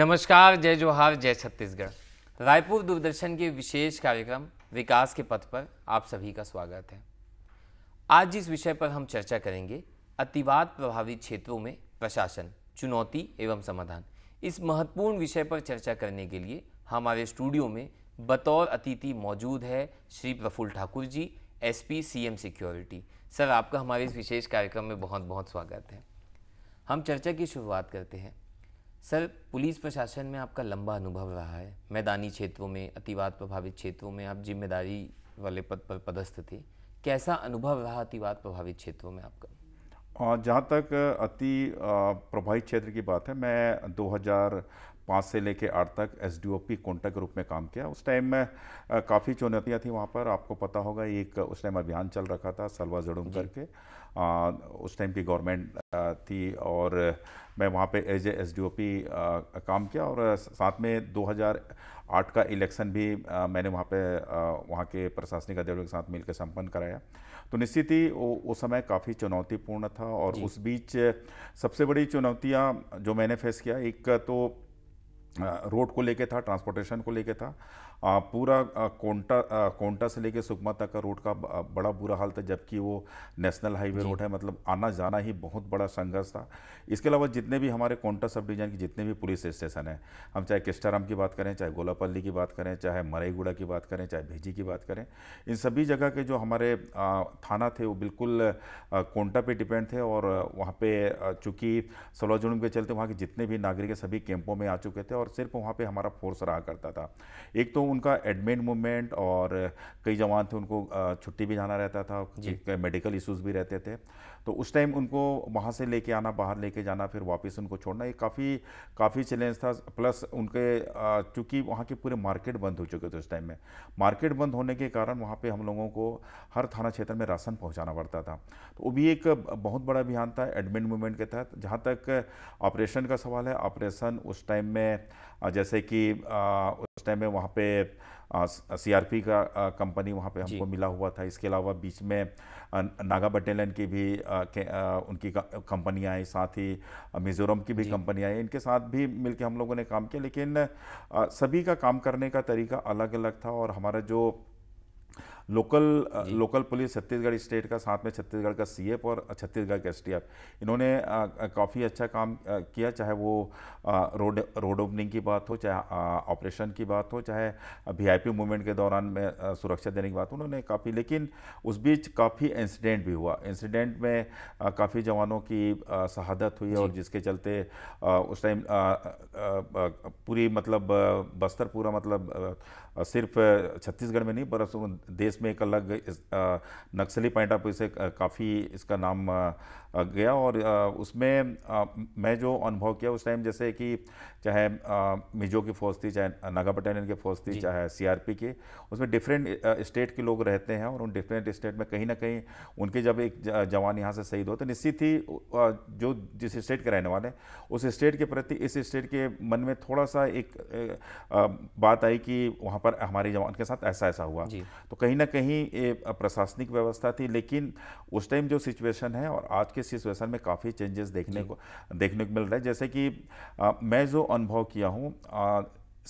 नमस्कार जय जोहार जय छत्तीसगढ़ रायपुर दूरदर्शन के विशेष कार्यक्रम विकास के पथ पर आप सभी का स्वागत है आज जिस विषय पर हम चर्चा करेंगे अतिवाद प्रभावित क्षेत्रों में प्रशासन चुनौती एवं समाधान इस महत्वपूर्ण विषय पर चर्चा करने के लिए हमारे स्टूडियो में बतौर अतिथि मौजूद है Shri Prafulla Thakur ji S P security sir आपका हमारे इस विशेष कार्यक्रम में बहुत बहुत स्वागत है हम चर्चा की शुरुआत करते हैं सर पुलिस प्रशासन में आपका लंबा अनुभव रहा है मैदानी क्षेत्रों में अतिवाद प्रभावित क्षेत्रों में आप जिम्मेदारी वाले पद पर पदस्थ थे कैसा अनुभव रहा अतिवाद प्रभावित क्षेत्रों में आपका जहाँ तक अति प्रभावित क्षेत्र की बात है मैं 2005 से लेकर आठ तक एस डी ओ पी के रूप में काम किया उस टाइम में काफ़ी चुनौतियाँ थी वहाँ पर आपको पता होगा एक उस टाइम अभियान चल रखा था सलवा जड़ूम करके उस टाइम की गवर्नमेंट थी और मैं वहाँ पे एज ए एस काम किया और साथ में 2008 का इलेक्शन भी मैंने वहाँ पे वहाँ के प्रशासनिक अधिकारियों के साथ मिलकर संपन्न कराया तो निश्चित ही उस समय काफ़ी चुनौतीपूर्ण था और उस बीच सबसे बड़ी चुनौतियाँ जो मैंने फेस किया एक तो रोड को लेके था ट्रांसपोर्टेशन को लेके था पूरा कोंटा कोंटा से लेकर सुकमा तक का रोड का बड़ा बुरा हाल था जबकि वो नेशनल हाईवे रोड है मतलब आना जाना ही बहुत बड़ा संघर्ष था इसके अलावा जितने भी हमारे कोंटा सब डिवीजन के जितने भी पुलिस स्टेशन हैं हम चाहे किस्टाराम की बात करें चाहे गोलापल्ली की बात करें चाहे मरईगुड़ा की बात करें चाहे भेजी की बात करें इन सभी जगह के जो हमारे थाना थे वो बिल्कुल कोंटा पे डिपेंड थे और वहाँ पर चूँकि सोलह जुर्म के चलते वहाँ के जितने भी नागरिक सभी कैंपों में आ चुके थे और सिर्फ वहाँ पर हमारा फोर्स रहा करता था एक तो उनका एडमिन मूवमेंट और कई जवान थे उनको छुट्टी भी जाना रहता था मेडिकल इश्यूज भी रहते थे तो उस टाइम उनको वहाँ से लेके आना बाहर लेके जाना फिर वापस उनको छोड़ना ये काफ़ी काफ़ी चैलेंज था प्लस उनके चूँकि वहाँ के पूरे मार्केट बंद हो चुके थे उस टाइम में मार्केट बंद होने के कारण वहाँ पे हम लोगों को हर थाना क्षेत्र में राशन पहुँचाना पड़ता था तो वो भी एक बहुत बड़ा अभियान था एडमिन मूवमेंट के तहत जहाँ तक ऑपरेशन का सवाल है ऑपरेशन उस टाइम में जैसे कि उस टाइम में वहाँ पर सीआरपी का कंपनी वहाँ पे हमको मिला हुआ था इसके अलावा बीच में नागा बटालियन की भी आ, के, आ, उनकी कंपनी आई साथ ही मिज़ोरम की भी कंपनी आई इनके साथ भी मिलके हम लोगों ने काम किया लेकिन आ, सभी का काम करने का तरीका अलग अलग था और हमारा जो local local police Chhattisgarh state का साथ में छत्तीसगढ़ का सीएफ और छत्तीसगढ़ का एसटीएफ इन्होंने काफ़ी अच्छा काम किया चाहे वो रोड रोड ओपनिंग की बात हो चाहे ऑपरेशन की बात हो चाहे वीआईपी मूवमेंट के दौरान में सुरक्षा देने की बात हो उन्होंने काफ़ी लेकिन उस बीच काफ़ी इंसिडेंट भी हुआ इंसिडेंट में काफ़ी जवानों की शहादत हुई और जिसके चलते उस टाइम पूरी मतलब बस्तर पूरा मतलब सिर्फ छत्तीसगढ़ में नहीं बरसों देश में एक अलग नक्सली पॉइंट ऑफ इसे काफ़ी इसका नाम गया और उसमें मैं जो अनुभव किया उस टाइम जैसे कि चाहे मिजो की फौज थी चाहे नागा बटालियन की फौज थी चाहे सीआरपी की उसमें डिफरेंट स्टेट के लोग रहते हैं और उन डिफरेंट स्टेट में कहीं ना कहीं उनके जब एक जवान यहाँ से शहीद होते निश्चित ही जो जिस स्टेट के रहने वाले उस स्टेट के प्रति इस स्टेट के मन में थोड़ा सा एक बात आई कि वहाँ पर हमारे जवान के साथ ऐसा ऐसा हुआ तो कहीं ना कहीं ये प्रशासनिक व्यवस्था थी लेकिन उस टाइम जो सिचुएशन है और आज के सिचुएशन में काफ़ी चेंजेस देखने को देखने को मिल रहा है जैसे कि आ, मैं जो अनुभव किया हूँ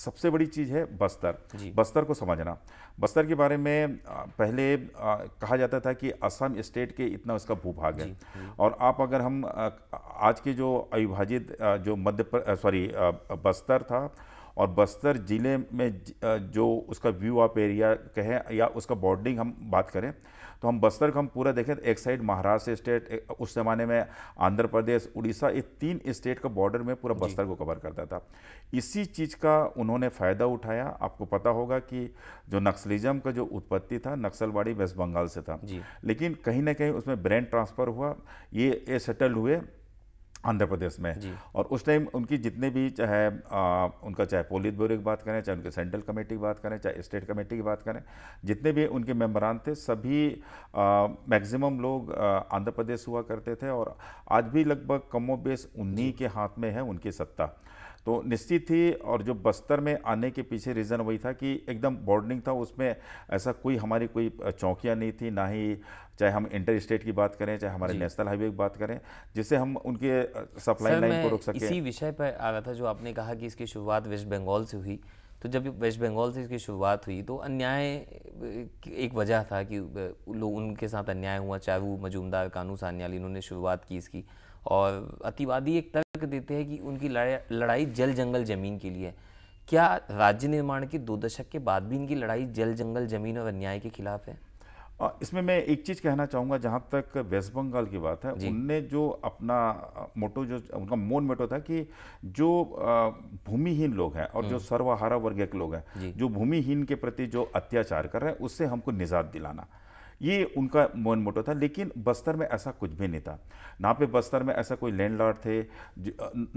सबसे बड़ी चीज़ है बस्तर बस्तर को समझना बस्तर के बारे में पहले कहा जाता था कि असम स्टेट के इतना उसका भूभाग है और आप अगर हम आज के जो अविभाजित जो मध्य सॉरी बस्तर था और बस्तर ज़िले में जो उसका व्यू ऑफ एरिया कहें या उसका बॉर्डरिंग हम बात करें तो हम बस्तर का हम पूरा देखें तो एक साइड महाराष्ट्र स्टेट उस ज़माने में आंध्र प्रदेश उड़ीसा ये तीन स्टेट का बॉर्डर में पूरा बस्तर को कवर करता था इसी चीज़ का उन्होंने फ़ायदा उठाया आपको पता होगा कि जो नक्सलिज्म का जो उत्पत्ति था नक्सलवाड़ी वेस्ट बंगाल से था लेकिन कहीं ना कहीं उसमें ब्रेन ट्रांसफ़र हुआ ये, ये सेटल हुए आंध्र प्रदेश में और उस टाइम उनकी जितने भी चाहे उनका चाहे पोलित ब्यूरो की बात करें चाहे उनके सेंट्रल कमेटी की बात करें चाहे स्टेट कमेटी की बात करें जितने भी उनके मेम्बरान थे सभी मैक्सिमम लोग आंध्र प्रदेश हुआ करते थे और आज भी लगभग कमो बेस उन्हीं के हाथ में है उनकी सत्ता तो निश्चित ही और जो बस्तर में आने के पीछे रीज़न वही था कि एकदम बॉर्डनिंग था उसमें ऐसा कोई हमारी कोई चौकियाँ नहीं थी ना ही चाहे हम इंटर स्टेट की बात करें चाहे हमारे नेशनल हाईवे की बात करें जिससे हम उनके सप्लाई लाइन को रोक सकें इसी विषय पर आ रहा था जो आपने कहा कि इसकी शुरुआत वेस्ट बंगाल से हुई तो जब वेस्ट बंगाल से इसकी शुरुआत हुई तो अन्याय एक वजह था कि लोग उनके साथ अन्याय हुआ चाहे वो मजूमदार कानू सान्याली इन्होंने शुरुआत की इसकी और अतिवादी एक तरह देते हैं कि उनकी लड़ाई जल जंगल ज़मीन के लिए क्या राज्य निर्माण के दो दशक के बाद भी इनकी लड़ाई जल जंगल ज़मीन और अन्याय के खिलाफ है इसमें मैं एक चीज़ कहना चाहूँगा जहाँ तक वेस्ट बंगाल की बात है उनने जो अपना मोटो जो उनका मोन मोटो था कि जो भूमिहीन लोग हैं और जो हम्म। सर्वहारा वर्ग के लोग हैं जो भूमिहीन के प्रति जो अत्याचार कर रहे हैं उससे हमको निजात दिलाना ये उनका मोन मोटो था लेकिन बस्तर में ऐसा कुछ भी नहीं था ना पे बस्तर में ऐसा कोई लैंडलॉर्ड थे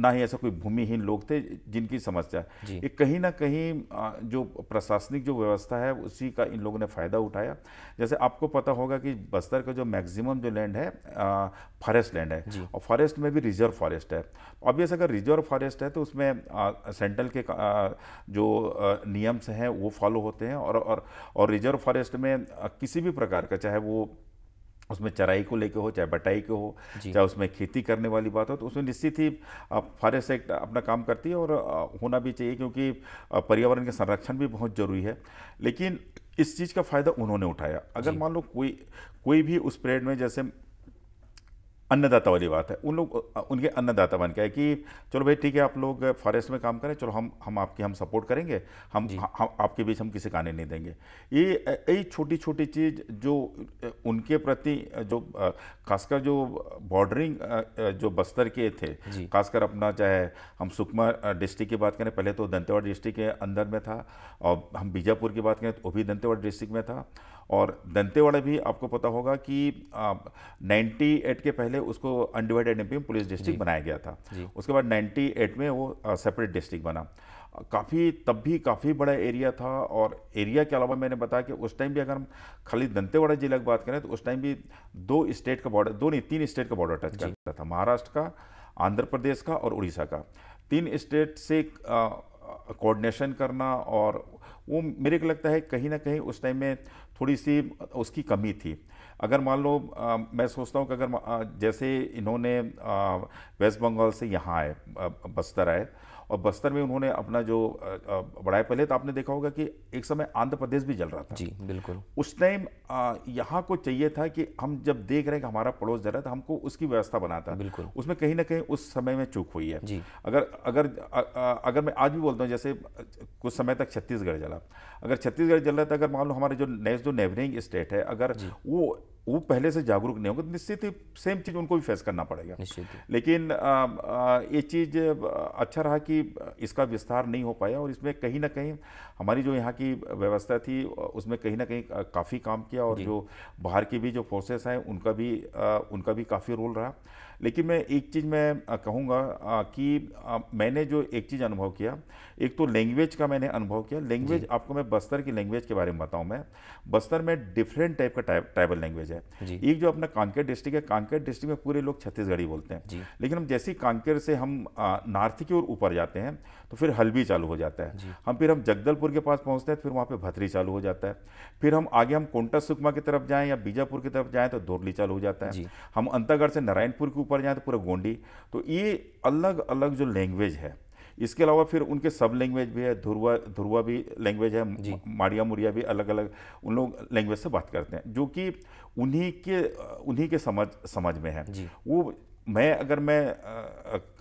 ना ही ऐसा कोई भूमिहीन लोग थे जिनकी समस्या ये कहीं ना कहीं जो प्रशासनिक जो व्यवस्था है उसी का इन लोगों ने फ़ायदा उठाया जैसे आपको पता होगा कि बस्तर का जो मैक्सिमम जो लैंड है फॉरेस्ट लैंड है और फॉरेस्ट में भी रिजर्व फॉरेस्ट है ऑब्वियस अगर रिजर्व फॉरेस्ट है तो उसमें सेंट्रल के जो नियम्स हैं वो फॉलो होते हैं और और, और रिजर्व फॉरेस्ट में किसी भी प्रकार का का चाहे वो उसमें चराई को लेकर हो चाहे बटाई को हो चाहे उसमें खेती करने वाली बात हो तो उसमें निश्चित ही फॉरेस्ट एक्ट अपना काम करती है और होना भी चाहिए क्योंकि पर्यावरण के संरक्षण भी बहुत जरूरी है लेकिन इस चीज़ का फ़ायदा उन्होंने उठाया अगर मान लो कोई कोई भी उस पीरियड में जैसे अन्नदाता वाली बात है उन लोग उनके अन्नदाता बन है कि चलो भाई ठीक है आप लोग फॉरेस्ट में काम करें चलो हम हम आपकी हम सपोर्ट करेंगे हम हम आपके बीच हम किसी का नहीं देंगे ये यही छोटी छोटी चीज़ जो उनके प्रति जो खासकर जो बॉर्डरिंग जो बस्तर के थे खासकर अपना चाहे हम सुकमा डिस्ट्रिक्ट की बात करें पहले तो दंतेवाड़ा डिस्ट्रिक्ट के अंदर में था और हम बीजापुर की बात करें तो वो भी दंतेवाड़ा डिस्ट्रिक्ट में था और दंतेवाड़ा भी आपको पता होगा कि नाइन्टी एट के पहले उसको अनडिवाइडेड पी में पुलिस डिस्ट्रिक्ट बनाया गया था उसके बाद नाइन्टी एट में वो सेपरेट डिस्ट्रिक्ट बना काफ़ी तब भी काफ़ी बड़ा एरिया था और एरिया के अलावा मैंने बताया कि उस टाइम भी अगर हम खाली दंतेवाड़ा जिला की बात करें तो उस टाइम भी दो स्टेट का बॉर्डर दो नहीं तीन स्टेट का बॉर्डर टच करता था महाराष्ट्र का आंध्र प्रदेश का और उड़ीसा का तीन स्टेट से कोऑर्डिनेशन करना और वो मेरे को लगता है कहीं ना कहीं उस टाइम में थोड़ी सी उसकी कमी थी अगर मान लो मैं सोचता हूँ कि अगर आ, जैसे इन्होंने वेस्ट बंगाल से यहाँ आए बस्तर आए और बस्तर में उन्होंने अपना जो बढ़ाया पहले तो आपने देखा होगा कि एक समय आंध्र प्रदेश भी जल रहा था जी बिल्कुल उस टाइम यहाँ को चाहिए था कि हम जब देख रहे हैं कि हमारा पड़ोस जल रहा था तो हमको उसकी व्यवस्था बनाता बिल्कुल उसमें कहीं ना कहीं उस समय में चूक हुई है जी अगर अगर अगर मैं आज भी बोलता हूँ जैसे कुछ समय तक छत्तीसगढ़ जला अगर छत्तीसगढ़ जल रहा था अगर मान लो हमारे जो नेक्स्ट जो नेबरिंग स्टेट है अगर वो वो पहले से जागरूक नहीं होंगे तो निश्चित ही सेम चीज़ उनको भी फेस करना पड़ेगा लेकिन ये चीज़ अच्छा रहा कि इसका विस्तार नहीं हो पाया और इसमें कहीं ना कहीं हमारी जो यहाँ की व्यवस्था थी उसमें कहीं ना कहीं काफ़ी काम किया और जो बाहर की भी जो फोर्सेस हैं उनका भी उनका भी काफ़ी रोल रहा लेकिन मैं एक चीज़ मैं कहूँगा कि मैंने जो एक चीज़ अनुभव किया एक तो लैंग्वेज का मैंने अनुभव किया लैंग्वेज आपको मैं बस्तर की लैंग्वेज के बारे में बताऊँ मैं बस्तर में डिफरेंट टाइप का ट्राइबल लैंग्वेज है एक जो अपना कांकेर डिस्ट्रिक्ट है कांकेर डिस्ट्रिक्ट में पूरे लोग छत्तीसगढ़ी बोलते हैं लेकिन हम जैसे ही कांकेर से हम नॉर्थ की ओर ऊपर जाते हैं तो फिर हल्बी चालू हो जाता है हम फिर हम जगदलपुर के पास पहुँचते हैं तो फिर वहाँ पर भथरी चालू हो जाता है फिर हम आगे हम कोंटा सुकमा की तरफ जाएँ या बीजापुर की तरफ जाएँ तो धोरली चालू हो जाता है हम अंतागढ़ से नारायणपुर के ऊपर जाएँ तो पूरा गोंडी तो ये अलग अलग जो लैंग्वेज है इसके अलावा फिर उनके सब लैंग्वेज भी है धुरवा धुरवा भी लैंग्वेज है माड़िया मुरिया भी अलग अलग उन लोग लैंग्वेज से बात करते हैं जो कि उन्हीं के उन्हीं के समझ समझ में है वो मैं अगर मैं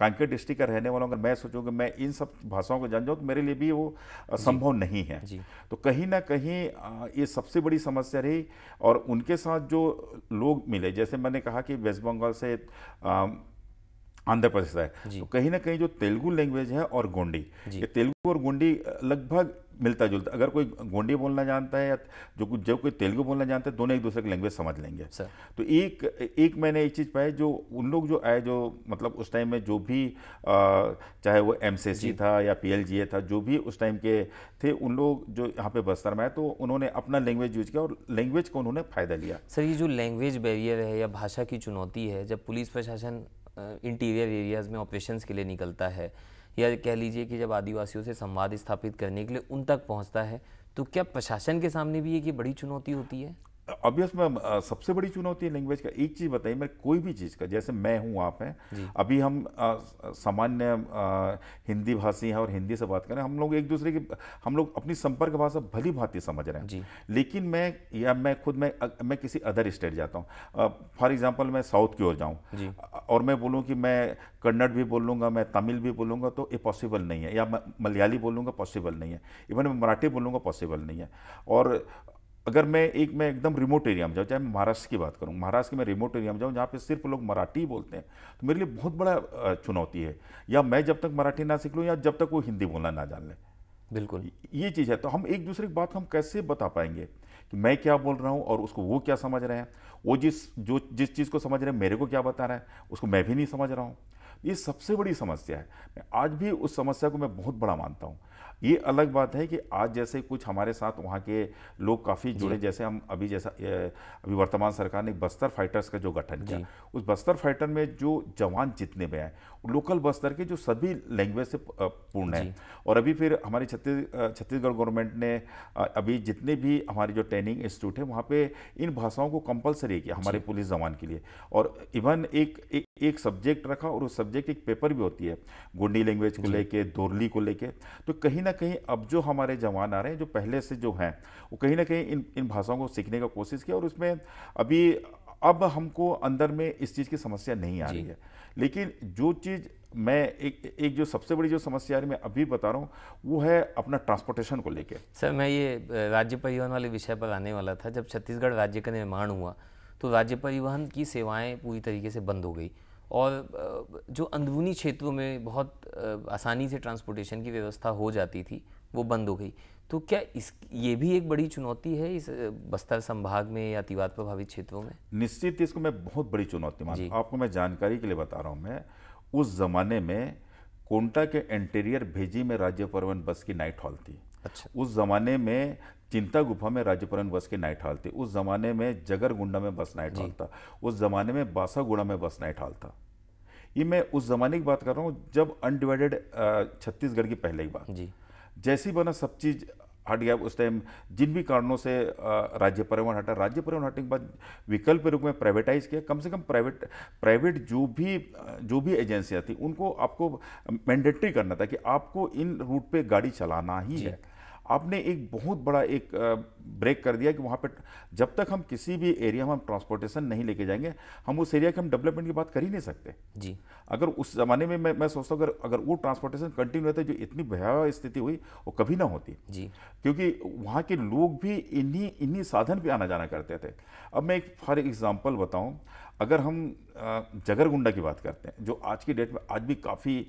कांकेर डिस्ट्रिक्ट का रहने वाला हूँ अगर मैं सोचूँ कि मैं इन सब भाषाओं को जान जाऊँ तो मेरे लिए भी वो संभव नहीं है तो कहीं ना कहीं ये सबसे बड़ी समस्या रही और उनके साथ जो लोग मिले जैसे मैंने कहा कि वेस्ट बंगाल से आंध्र प्रदेश है तो कहीं ना कहीं जो तेलुगु लैंग्वेज है और गोंडी ये तेलुगु और गोंडी लगभग मिलता जुलता अगर कोई गोंडी बोलना जानता है या जो कुछ जब कोई तेलुगु बोलना जानता है दोनों एक दूसरे की लैंग्वेज समझ लेंगे तो एक एक मैंने एक चीज़ पाई जो उन लोग जो आए जो मतलब उस टाइम में जो भी आ, चाहे वो एम था या पी था जो भी उस टाइम के थे उन लोग जो यहाँ पे बस्तर में आए तो उन्होंने अपना लैंग्वेज यूज किया और लैंग्वेज को उन्होंने फ़ायदा लिया सर ये जो लैंग्वेज बैरियर है या भाषा की चुनौती है जब पुलिस प्रशासन इंटीरियर एरियाज़ में ऑपरेशन के लिए निकलता है या कह लीजिए कि जब आदिवासियों से संवाद स्थापित करने के लिए उन तक पहुँचता है तो क्या प्रशासन के सामने भी ये कि बड़ी चुनौती होती है ऑब्वियस में सबसे बड़ी चुनौती है लैंग्वेज का एक चीज़ बताइए मैं कोई भी चीज़ का जैसे मैं हूँ आप हैं अभी हम सामान्य हिंदी भाषी हैं और हिंदी से बात करें हम लोग एक दूसरे की हम लोग अपनी संपर्क भाषा भली भांति समझ रहे हैं लेकिन मैं या मैं खुद मैं मैं किसी अदर स्टेट जाता हूँ फॉर एग्जाम्पल मैं साउथ की ओर जाऊँ और मैं बोलूँ कि मैं कन्नड़ भी बोलूँगा मैं तमिल भी बोलूँगा तो ये पॉसिबल नहीं है या मलयाली बोलूँगा पॉसिबल नहीं है इवन मैं मराठी बोलूँगा पॉसिबल नहीं है और अगर मैं एक मैं एकदम रिमोट एरिया में जाऊँ चाहे महाराष्ट्र की बात करूँ महाराष्ट्र के मैं रिमोट एरिया में जाऊँ जहाँ पे सिर्फ लोग मराठी बोलते हैं तो मेरे लिए बहुत बड़ा चुनौती है या मैं जब तक मराठी ना सीख लूँ या जब तक वो हिंदी बोलना ना जान लें बिल्कुल ये चीज़ है तो हम एक दूसरे की बात हम कैसे बता पाएंगे कि मैं क्या बोल रहा हूँ और उसको वो क्या समझ रहे हैं वो जिस जो जिस चीज़ को समझ रहे हैं मेरे को क्या बता रहा है उसको मैं भी नहीं समझ रहा हूँ ये सबसे बड़ी समस्या है आज भी उस समस्या को मैं बहुत बड़ा मानता हूँ ये अलग बात है कि आज जैसे कुछ हमारे साथ वहाँ के लोग काफ़ी जुड़े जैसे हम अभी जैसा अभी वर्तमान सरकार ने बस्तर फाइटर्स का जो गठन किया उस बस्तर फाइटर में जो जवान जितने भी हैं लोकल बस्तर के जो सभी लैंग्वेज से पूर्ण हैं और अभी फिर हमारी छत्तीस छत्तीसगढ़ गवर्नमेंट ने अभी जितने भी हमारे जो ट्रेनिंग इंस्टीट्यूट है वहाँ पर इन भाषाओं को कंपलसरी किया हमारे पुलिस जवान के लिए और इवन एक एक, सब्जेक्ट रखा और उस सब्जेक्ट एक पेपर भी होती है गुंडी लैंग्वेज को लेके दोरली को लेके तो कहीं ना ना कहीं अब जो हमारे जवान आ रहे हैं जो पहले से जो हैं वो कहीं ना कहीं इन इन भाषाओं को सीखने का कोशिश किया और उसमें अभी अब हमको अंदर में इस चीज़ की समस्या नहीं आ रही है लेकिन जो चीज़ मैं एक एक जो सबसे बड़ी जो समस्या आ रही मैं अभी बता रहा हूँ वो है अपना ट्रांसपोर्टेशन को लेके सर मैं ये राज्य परिवहन वाले विषय पर आने वाला था जब छत्तीसगढ़ राज्य का निर्माण हुआ तो राज्य परिवहन की सेवाएं पूरी तरीके से बंद हो गई और जो अंदरूनी क्षेत्रों में बहुत आसानी से ट्रांसपोर्टेशन की व्यवस्था हो जाती थी वो बंद हो गई तो क्या इस ये भी एक बड़ी चुनौती है इस बस्तर संभाग में या अतिवाद प्रभावित क्षेत्रों में निश्चित इसको मैं बहुत बड़ी चुनौती हूँ आपको मैं जानकारी के लिए बता रहा हूँ मैं उस ज़माने में कोंटा के इंटीरियर भेजी में राज्य परिवहन बस की नाइट हॉल थी अच्छा उस ज़माने में चिंता गुफा में राजपुरन बस के नाइट हाल उस जमाने में जगरगुंडा में बस नाइट ठालता था उस जमाने में बासागुड़ा में बस नाइट हाल था ये मैं उस जमाने की बात कर रहा हूँ जब अनडिवाइडेड छत्तीसगढ़ की पहले की बात जी जैसी बना सब चीज़ हट गया उस टाइम जिन भी कारणों से राज्य परिवहन हटा राज्य परिवहन हटने के बाद विकल्प रूप में प्राइवेटाइज किया कम से कम प्राइवेट प्राइवेट जो भी जो भी एजेंसियाँ थी उनको आपको मैंडेटरी करना था कि आपको इन रूट पे गाड़ी चलाना ही है आपने एक बहुत बड़ा एक ब्रेक कर दिया कि वहाँ पर जब तक हम किसी भी एरिया में हम ट्रांसपोर्टेशन नहीं लेके जाएंगे हम उस एरिया के हम डेवलपमेंट की बात कर ही नहीं सकते जी अगर उस ज़माने में मैं मैं सोचता हूँ अगर अगर वो ट्रांसपोर्टेशन कंटिन्यू रहता जो इतनी भयावह स्थिति हुई वो कभी ना होती जी क्योंकि वहाँ के लोग भी इन्हीं इन्हीं साधन पर आना जाना करते थे अब मैं एक फॉर एग्ज़ाम्पल बताऊँ अगर हम जगरगुंडा की बात करते हैं जो आज की डेट में आज भी काफ़ी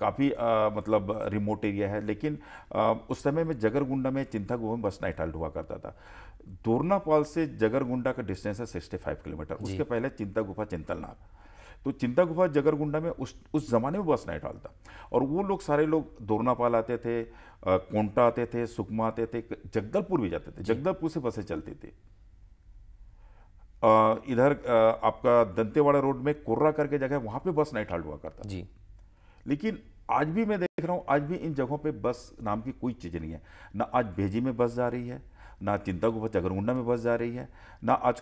काफ़ी मतलब रिमोट एरिया है लेकिन आ, उस समय में जगरगुंडा में चिंता गोवा में बस नाइट हाल्ट हुआ करता था दोरनापाल से जगरगुंडा का डिस्टेंस है सिक्सटी फाइव किलोमीटर उसके पहले चिंता गुफा चिंतलनाथ तो चिंता गुफा जगरगुंडा में उस उस ज़माने में बस नहीं था और वो लोग सारे लोग दोरनापाल आते थे कोंटा आते थे सुकमा आते थे जगदलपुर भी जाते थे जगदलपुर से बसें चलती थी इधर आपका दंतेवाड़ा रोड में कोर्रा करके जगह वहां पे बस नाइट हाल्ट हुआ करता जी लेकिन आज भी मैं देख रहा हूँ आज भी इन जगहों पे बस नाम की कोई चीज़ नहीं है ना आज भेजी में बस जा रही है ना चिंता गुफा चगरगुंडा में बस जा रही है ना आज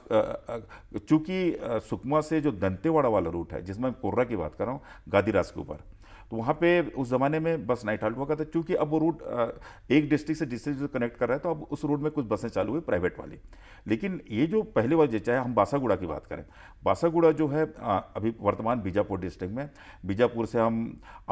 चूंकि सुकमा से जो दंतेवाड़ा वाला रूट है जिसमें मैं कोर्रा की बात कर रहा हूँ गादीरास के ऊपर तो वहाँ पे उस ज़माने में बस नाइट हाल्ट हुआ करता क्योंकि अब वो रूट एक डिस्ट्रिक्ट से डिस्ट्रिक्ट जो कनेक्ट कर रहा है तो अब उस रूट में कुछ बसें चालू हुई प्राइवेट वाली लेकिन ये जो पहले बार चाहे हम बासागुड़ा की बात करें बासागुड़ा जो है अभी वर्तमान बीजापुर डिस्ट्रिक्ट में बीजापुर से हम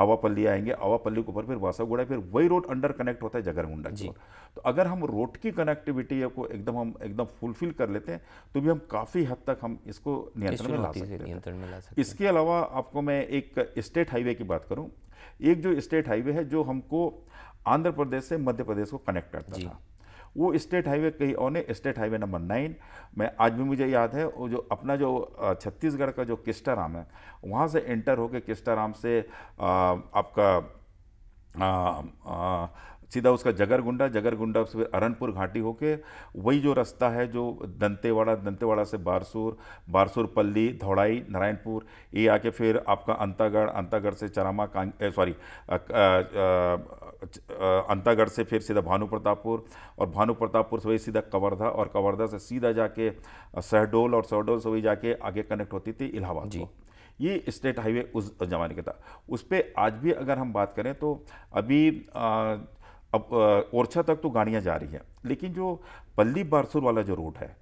आवापल्ली आएंगे आवापल्ली के ऊपर फिर बासागुड़ा फिर वही रोड अंडर कनेक्ट होता है जगरमुंडा की तो अगर हम रोड की कनेक्टिविटी को एकदम हम एकदम फुलफिल कर लेते हैं तो भी हम काफ़ी हद तक हम इसको नियंत्रण में ला सकते हैं इसके अलावा आपको मैं एक स्टेट हाईवे की बात करूँ एक जो स्टेट हाईवे है जो हमको आंध्र प्रदेश से मध्य प्रदेश को कनेक्ट करता था वो स्टेट हाईवे कहीं और स्टेट हाईवे नंबर नाइन में आज भी मुझे याद है वो जो अपना जो छत्तीसगढ़ का जो किस्टाराम है वहाँ से इंटर होकर किस्टाराम से आ, आपका आ, आ, सीधा उसका जगरगुंडा जगरगुंडा से अरनपुर घाटी होके वही जो रास्ता है जो दंतेवाड़ा दंतेवाड़ा से बारसूर बारसूर पल्ली धौड़ाई नारायणपुर ये आके फिर आपका अंतागढ़ अंतागढ़ से चरामा कांग सॉरी अंतागढ़ से फिर सीधा भानु प्रतापपुर और भानु प्रतापपुर से वही सीधा कवर्धा और कवर्धा से सीधा जाके सहडोल और सहडोल से वही जाके आगे कनेक्ट होती थी इलाहाबाद जी ये स्टेट हाईवे उस जमाने के था उस पर आज भी अगर हम बात करें तो अभी आ, अब ओरछा तक तो गाड़ियाँ जा रही हैं लेकिन जो पल्ली बारसूर वाला जो रोड है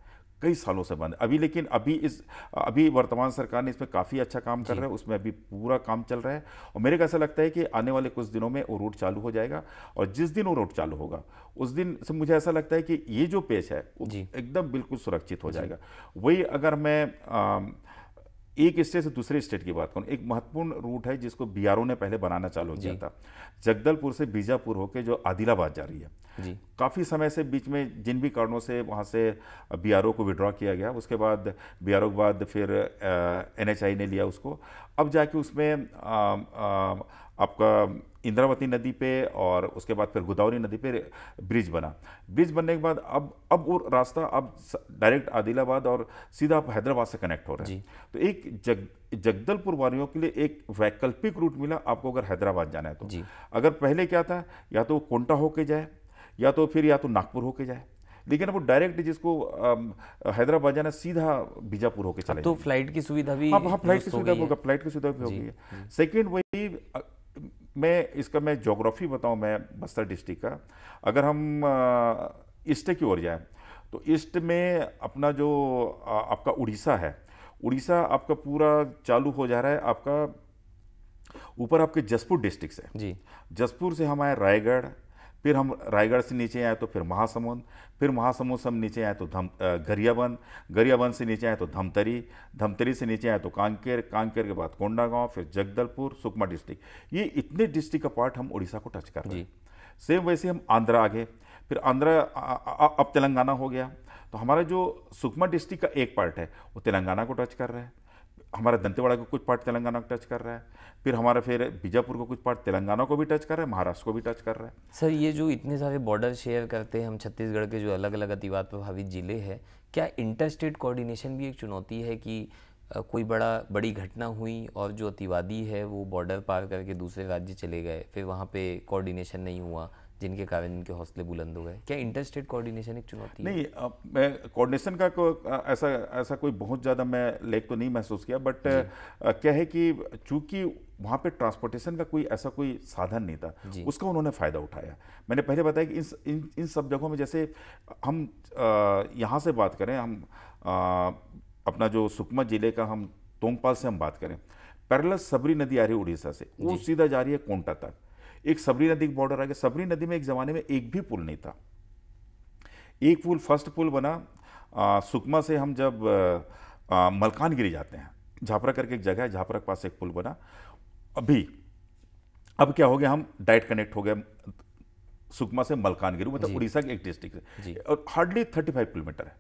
कई सालों से बंद अभी लेकिन अभी इस अभी वर्तमान सरकार ने इसमें काफ़ी अच्छा काम कर रहा है उसमें अभी पूरा काम चल रहा है और मेरे को ऐसा लगता है कि आने वाले कुछ दिनों में वो रोड चालू हो जाएगा और जिस दिन वो रोड चालू होगा उस दिन से मुझे ऐसा लगता है कि ये जो पेश है एकदम बिल्कुल सुरक्षित हो जाएगा वही अगर मैं आ, एक स्टेट से दूसरे स्टेट की बात करूँ एक महत्वपूर्ण रूट है जिसको बी ने पहले बनाना चालू किया था जगदलपुर से बीजापुर होकर जो आदिलाबाद जा रही है काफ़ी समय से बीच में जिन भी कारणों से वहाँ से बी को विड्रॉ किया गया उसके बाद बी के बाद फिर एन ने लिया उसको अब जाके उसमें आ, आ, आपका इंद्रावती नदी पे और उसके बाद फिर गोदावरी नदी पे ब्रिज बना ब्रिज बनने के बाद अब अब वो रास्ता अब डायरेक्ट आदिलाबाद और सीधा हैदराबाद से कनेक्ट हो रहे है तो एक जग जगदलपुर वालियों के लिए एक वैकल्पिक रूट मिला आपको अगर हैदराबाद जाना है तो अगर पहले क्या था या तो कोंटा होके जाए या तो फिर या तो नागपुर होके जाए लेकिन अब डायरेक्ट जिसको हैदराबाद जाना सीधा बीजापुर होके चले तो फ्लाइट की सुविधा भी हाँ, हाँ, फ्लाइट की सुविधा फ्लाइट की सुविधा भी होगी हम्म। सेकेंड वही मैं इसका मैं जोग्राफ़ी बताऊँ मैं बस्तर डिस्ट्रिक्ट का अगर हम ईस्ट की ओर जाएँ तो ईस्ट में अपना जो आपका उड़ीसा है उड़ीसा आपका पूरा चालू हो जा रहा है आपका ऊपर आपके जसपुर डिस्ट्रिक्ट से जी जसपुर से हमारे रायगढ़ फिर हम रायगढ़ से नीचे आए तो फिर महासमुंद फिर महासमुंद से हम नीचे आए तो धम गरियाबंद गरियाबंद से नीचे आए तो धमतरी धमतरी से नीचे आए तो कांकेर कांकेर के बाद कोंडागांव फिर जगदलपुर सुकमा डिस्ट्रिक्ट ये इतने डिस्ट्रिक्ट का पार्ट हम उड़ीसा को टच कर रहे हैं सेम वैसे हम आंध्रा आ गए फिर आंध्रा अब तेलंगाना हो गया तो हमारा जो सुकमा डिस्ट्रिक्ट का एक पार्ट है वो तेलंगाना को टच कर रहा है हमारा दंतेवाड़ा को कुछ पार्ट तेलंगाना को टच कर रहा है फिर हमारा फिर बीजापुर को कुछ पार्ट तेलंगाना को भी टच कर रहा है महाराष्ट्र को भी टच कर रहा है सर ये जो इतने सारे बॉर्डर शेयर करते हैं हम छत्तीसगढ़ के जो अलग अलग अतिवाद प्रभावित ज़िले हैं क्या इंटर स्टेट कोऑर्डिनेशन भी एक चुनौती है कि कोई बड़ा बड़ी घटना हुई और जो अतिवादी है वो बॉर्डर पार करके दूसरे राज्य चले गए फिर वहाँ पे कोऑर्डिनेशन नहीं हुआ जिनके कारण इनके हौसले बुलंद हो गए क्या इंटरस्टेट कोऑर्डिनेशन एक चुनौती नहीं है? मैं कोऑर्डिनेशन का को, ऐसा ऐसा कोई बहुत ज़्यादा मैं लेक तो नहीं महसूस किया बट आ, क्या है कि चूंकि वहाँ पे ट्रांसपोर्टेशन का कोई ऐसा कोई साधन नहीं था उसका उन्होंने फ़ायदा उठाया मैंने पहले बताया कि इन इन, इन सब जगहों में जैसे हम यहाँ से बात करें हम अपना जो सुकमा ज़िले का हम तोंगपाल से हम बात करें पैरल सबरी नदी आ रही है उड़ीसा से वो सीधा जा रही है कोंटा तक एक सबरी नदी का बॉर्डर आ गया सबरी नदी में एक ज़माने में एक भी पुल नहीं था एक पुल फर्स्ट पुल बना आ, सुकमा से हम जब मलकानगिरी जाते हैं झापरा करके एक जगह है झापरा के पास एक पुल बना अभी अब क्या हो गया हम डायरेक्ट कनेक्ट हो गए सुकमा से मलकानगिरी मतलब उड़ीसा के एक डिस्ट्रिक्ट और हार्डली थर्टी फाइव किलोमीटर है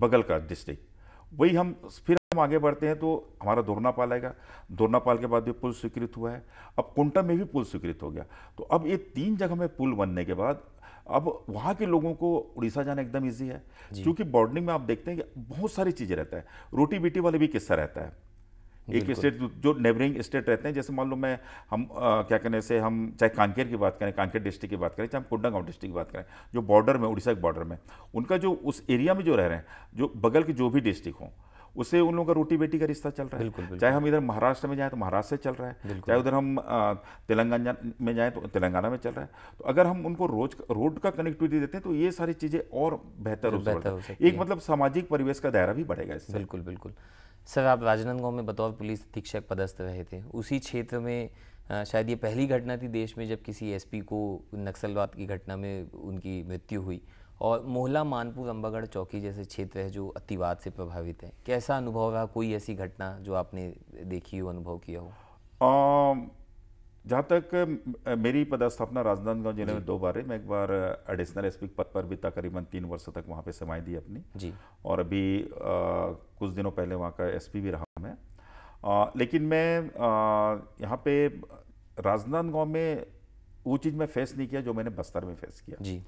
बगल का डिस्ट्रिक्ट वही हम फिर हम आगे बढ़ते हैं तो हमारा दोरनापाल आएगा दोरनापाल के बाद भी पुल स्वीकृत हुआ है अब कुंटा में भी पुल स्वीकृत हो गया तो अब ये तीन जगह में पुल बनने के बाद अब वहाँ के लोगों को उड़ीसा जाना एकदम ईजी है क्योंकि बॉर्डरिंग में आप देखते हैं कि बहुत सारी चीज़ें रहता है रोटी बीटी वाले भी किस्सा रहता है एक स्टेट जो नेबरिंग स्टेट रहते हैं जैसे मान लो मैं हम आ, क्या कहने से हम चाहे कांकेर की बात करें कांकेर डिस्ट्रिक्ट की बात करें चाहे हम कोंडागांव डिस्ट्रिक्ट की बात करें जो बॉर्डर में उड़ीसा के बॉर्डर में उनका जो उस एरिया में जो रह रहे हैं जो बगल के जो भी डिस्ट्रिक्ट हों उससे उन लोगों का रोटी बेटी का रिश्ता चल रहा है बिल्कुल, बिल्कुल। चाहे हम इधर महाराष्ट्र में जाए तो महाराष्ट्र से चल रहा है चाहे उधर हम तेलंगाना में जाए तो तेलंगाना में चल रहा है तो अगर हम उनको रोज रोड का कनेक्टिविटी देते हैं तो ये सारी चीज़ें और बेहतर हो सकती एक मतलब सामाजिक परिवेश का दायरा भी बढ़ेगा इससे बिल्कुल बिल्कुल सर आप राजनांदगांव में बतौर पुलिस अधीक्षक पदस्थ रहे थे उसी क्षेत्र में शायद ये पहली घटना थी देश में जब किसी एसपी को नक्सलवाद की घटना में उनकी मृत्यु हुई और मोहला मानपुर अम्बागढ़ चौकी जैसे क्षेत्र है जो अतिवाद से प्रभावित है कैसा अनुभव रहा कोई ऐसी घटना जो आपने देखी हो अनुभव किया हो आ, जहाँ तक मेरी पदस्थापना राजनांदगांव जिले में दो बार है मैं एक बार एडिशनल एसपी पद पर भी तकरीबन तीन वर्ष तक वहाँ पे समाई दी अपनी जी और अभी आ, कुछ दिनों पहले वहाँ का एसपी भी रहा मैं आ, लेकिन मैं यहाँ पे राजनांदगांव में वो चीज़ मैं फेस नहीं किया जो मैंने बस्तर में फेस किया जी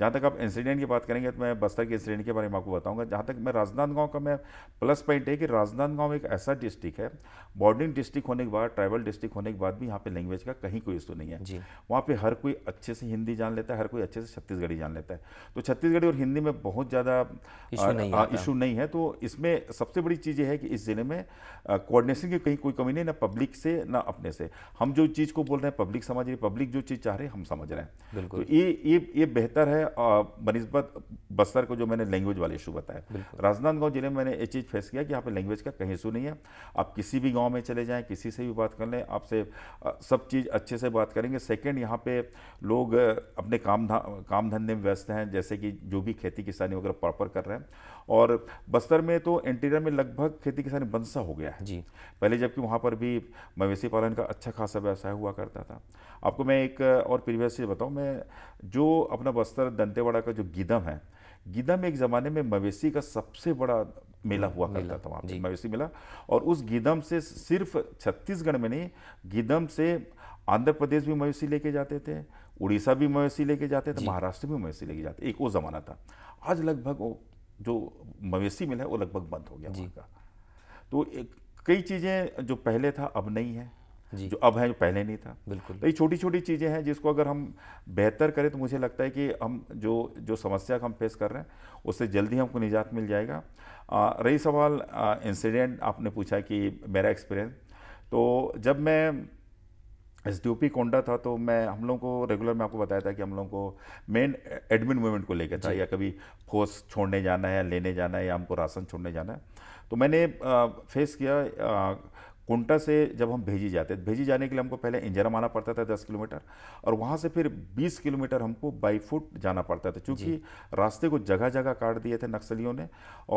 जहाँ तक आप इंसिडेंट की बात करेंगे तो मैं बस्तर के इंसिडेंट के बारे में आपको बताऊंगा जहाँ तक मैं राजनांदगांव का मैं प्लस पॉइंट है कि राजनांदगांव एक ऐसा डिस्ट्रिक्ट है बॉर्डरिंग डिस्ट्रिक्ट होने के बाद ट्राइबल डिस्ट्रिक्ट होने के बाद भी यहाँ पे लैंग्वेज का कहीं कोई इशू नहीं है वहाँ पे हर कोई अच्छे से हिंदी जान लेता है हर कोई अच्छे से छत्तीसगढ़ी जान लेता है तो छत्तीसगढ़ी और हिंदी में बहुत ज़्यादा इशू नहीं है तो इसमें सबसे बड़ी चीज़ ये है कि इस ज़िले में कोऑर्डिनेशन की कहीं कोई कमी नहीं ना पब्लिक से ना अपने से हम जो चीज़ को बोल रहे हैं पब्लिक समझ रही है पब्लिक जो चीज़ चाह रहे हैं हम समझ रहे हैं तो ये ये ये बेहतर है बनस्बत बस्तर को जो मैंने लैंग्वेज वाले इशू बताया राजनांदगांव जिले में मैंने ये चीज़ फेस किया कि यहाँ पे लैंग्वेज का कहीं इशू नहीं है आप किसी भी गांव में चले जाएं किसी से भी बात कर लें आपसे सब चीज़ अच्छे से बात करेंगे सेकेंड यहाँ पर लोग अपने काम काम धंधे में व्यस्त हैं जैसे कि जो भी खेती किसानी वगैरह प्रॉपर कर रहे हैं और बस्तर में तो इंटीरियर में लगभग खेती किसानी बंसा हो गया है जी पहले जबकि वहाँ पर भी मवेशी पालन का अच्छा खासा व्यवसाय हुआ करता था आपको मैं एक और प्रीवियस चीज़ बताऊँ मैं जो अपना बस्तर दंतेवाड़ा का जो गिदम है गिदम एक ज़माने में मवेशी का सबसे बड़ा मेला हुआ करता था वहाँ पर मवेशी मेला और उस गिदम से सिर्फ छत्तीसगढ़ में नहीं गिदम से आंध्र प्रदेश भी मवेशी लेके जाते थे उड़ीसा भी मवेशी लेके जाते थे महाराष्ट्र भी मवेशी लेके जाते एक वो ज़माना था आज लगभग वो जो मवेशी मिल है वो लगभग बंद हो गया का तो कई चीज़ें जो पहले था अब नहीं है जो अब है जो पहले नहीं था बिल्कुल तो ये छोटी छोटी चीज़ें हैं जिसको अगर हम बेहतर करें तो मुझे लगता है कि हम जो जो समस्या हम फेस कर रहे हैं उससे जल्दी हमको निजात मिल जाएगा आ, रही सवाल इंसिडेंट आपने पूछा कि मेरा एक्सपीरियंस तो जब मैं S D O P Konda था तो मैं हम लोगों को रेगुलर में आपको बताया था कि हम लोगों को मेन एडमिन मूवमेंट को लेकर था या कभी फोर्स छोड़ने जाना है लेने जाना है या हमको राशन छोड़ने जाना है तो मैंने फेस किया कुंटा से जब हम भेजी जाते हैं भेजी जाने के लिए हमको पहले इंजरम आना पड़ता था दस किलोमीटर और वहाँ से फिर बीस किलोमीटर हमको बाई फुट जाना पड़ता था क्योंकि रास्ते को जगह जगह काट दिए थे नक्सलियों ने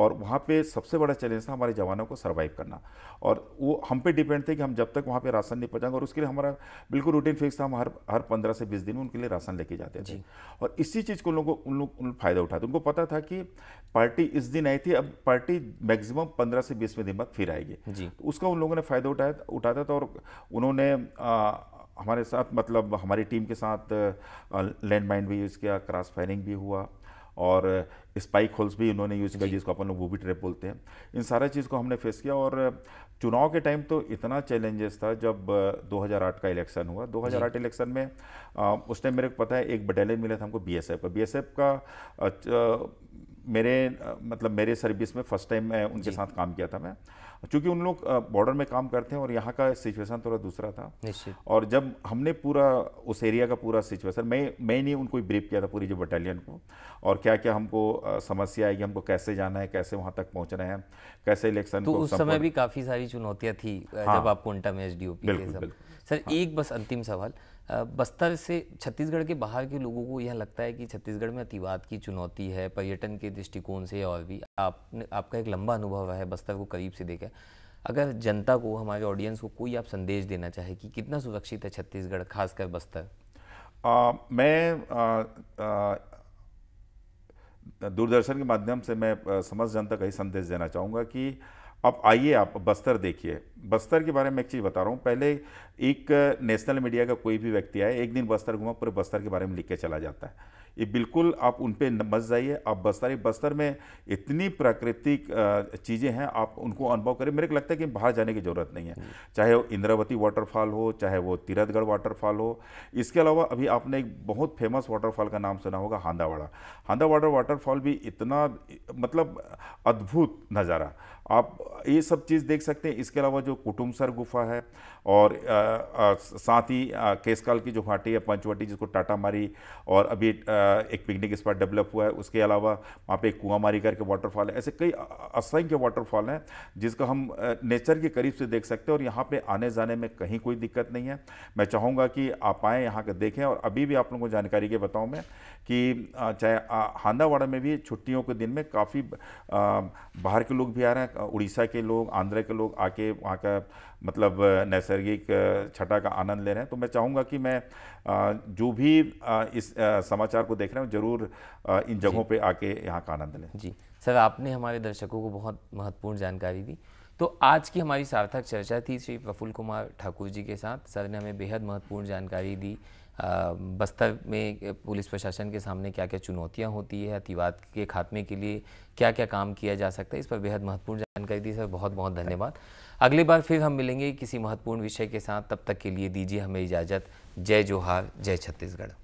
और वहाँ पर सबसे बड़ा चैलेंज था हमारे जवानों को सर्वाइव करना और वो हम पे डिपेंड थे कि हम जब तक वहाँ पर राशन नहीं पहुँचाएंगे और उसके लिए हमारा बिल्कुल रूटीन फिक्स था हम हर हर पंद्रह से बीस दिन में उनके लिए राशन लेके जाते थे और इसी चीज़ को लोगों को उन लोग फायदा उठाते उनको पता था कि पार्टी इस दिन आई थी अब पार्टी मैक्सिमम पंद्रह से बीस में दिन बाद फिर आएगी तो उसका उन लोगों ने फायदा फ़ायदा उठाया उठाता था तो और उन्होंने आ, हमारे साथ मतलब हमारी टीम के साथ लैंड माइन भी यूज़ किया क्रॉस फायरिंग भी हुआ और स्पाइक होल्स भी उन्होंने यूज़ किया जिसको अपन लोग वो भी ट्रैप बोलते हैं इन सारे चीज़ को हमने फेस किया और चुनाव के टाइम तो इतना चैलेंजेस था जब 2008 का इलेक्शन हुआ 2008 इलेक्शन में आ, उस टाइम मेरे को पता है एक बटालियन मिला था हमको बीएसएफ का बीएसएफ का आ, मेरे मतलब मेरे सर्विस में फ़र्स्ट टाइम मैं उनके साथ काम किया था मैं चूंकि उन लोग बॉर्डर में काम करते हैं और यहाँ का सिचुएशन थोड़ा दूसरा था और जब हमने पूरा उस एरिया का पूरा सिचुएशन मैं मैंने उनको ब्रीफ किया था पूरी जो बटालियन को और क्या क्या हमको समस्या आएगी हमको कैसे जाना है कैसे वहाँ तक पहुँचना है कैसे इलेक्शन तो उस समय भी काफ़ी सारी चुनौतियाँ थी जब आप कोंटा में एस डी सर हाँ। एक बस अंतिम सवाल बस्तर से छत्तीसगढ़ के बाहर के लोगों को यह लगता है कि छत्तीसगढ़ में अतिवाद की चुनौती है पर्यटन के दृष्टिकोण से और भी आपने आपका एक लंबा अनुभव है बस्तर को करीब से देखा अगर जनता को हमारे ऑडियंस को कोई आप संदेश देना चाहे कि कितना सुरक्षित है छत्तीसगढ़ खासकर बस्तर आ, मैं दूरदर्शन के माध्यम से मैं समस्त जनता का ही संदेश देना चाहूँगा कि अब आइए आप बस्तर देखिए बस्तर के बारे में एक चीज़ बता रहा हूँ पहले एक नेशनल मीडिया का कोई भी व्यक्ति आए एक दिन बस्तर घुमा पूरे बस्तर के बारे में लिख के चला जाता है ये बिल्कुल आप उन पर मत जाइए आप बस्तर बस्तर में इतनी प्राकृतिक चीज़ें हैं आप उनको अनुभव करें मेरे को लगता है कि बाहर जाने की ज़रूरत नहीं है चाहे वो इंद्रावती वाटरफॉल हो चाहे वो तीरथगढ़ वाटरफॉल हो इसके अलावा अभी आपने एक बहुत फेमस वाटरफॉल का नाम सुना होगा हांदावाड़ा हांदावाड़ा वाटरफॉल भी इतना मतलब अद्भुत नज़ारा आप ये सब चीज़ देख सकते हैं इसके अलावा जो कुटुम्बसर गुफा है और आ, आ, साथ ही केसकाल की जो घाटी है पंचवटी जिसको टाटा मारी और अभी आ, एक पिकनिक स्पॉट डेवलप हुआ है उसके अलावा वहाँ पे कुआ मारी करके वाटरफॉल है ऐसे कई असंख्य वाटरफॉल हैं जिसको हम नेचर के करीब से देख सकते हैं और यहाँ पर आने जाने में कहीं कोई दिक्कत नहीं है मैं चाहूँगा कि आप आएँ यहाँ के देखें और अभी भी आप लोगों को जानकारी के बताऊँ मैं कि चाहे हांदावाड़ा में भी छुट्टियों के दिन में काफ़ी बाहर के लोग भी आ रहे हैं उड़ीसा के लोग आंध्र के लोग आके वहाँ का मतलब नैसर्गिक छटा का आनंद ले रहे हैं तो मैं चाहूँगा कि मैं जो भी इस समाचार को देख रहे हैं ज़रूर इन जगहों पर आके यहाँ का आनंद लें जी सर आपने हमारे दर्शकों को बहुत महत्वपूर्ण जानकारी दी तो आज की हमारी सार्थक चर्चा थी श्री प्रफुल्ल कुमार ठाकुर जी के साथ सर ने हमें बेहद महत्वपूर्ण जानकारी दी बस्तर में पुलिस प्रशासन के सामने क्या क्या चुनौतियां होती है अतिवाद के खात्मे के लिए क्या क्या काम किया जा सकता है इस पर बेहद महत्वपूर्ण जानकारी दी सर बहुत बहुत धन्यवाद अगली बार फिर हम मिलेंगे किसी महत्वपूर्ण विषय के साथ तब तक के लिए दीजिए हमें इजाज़त जय जोहार जय छत्तीसगढ़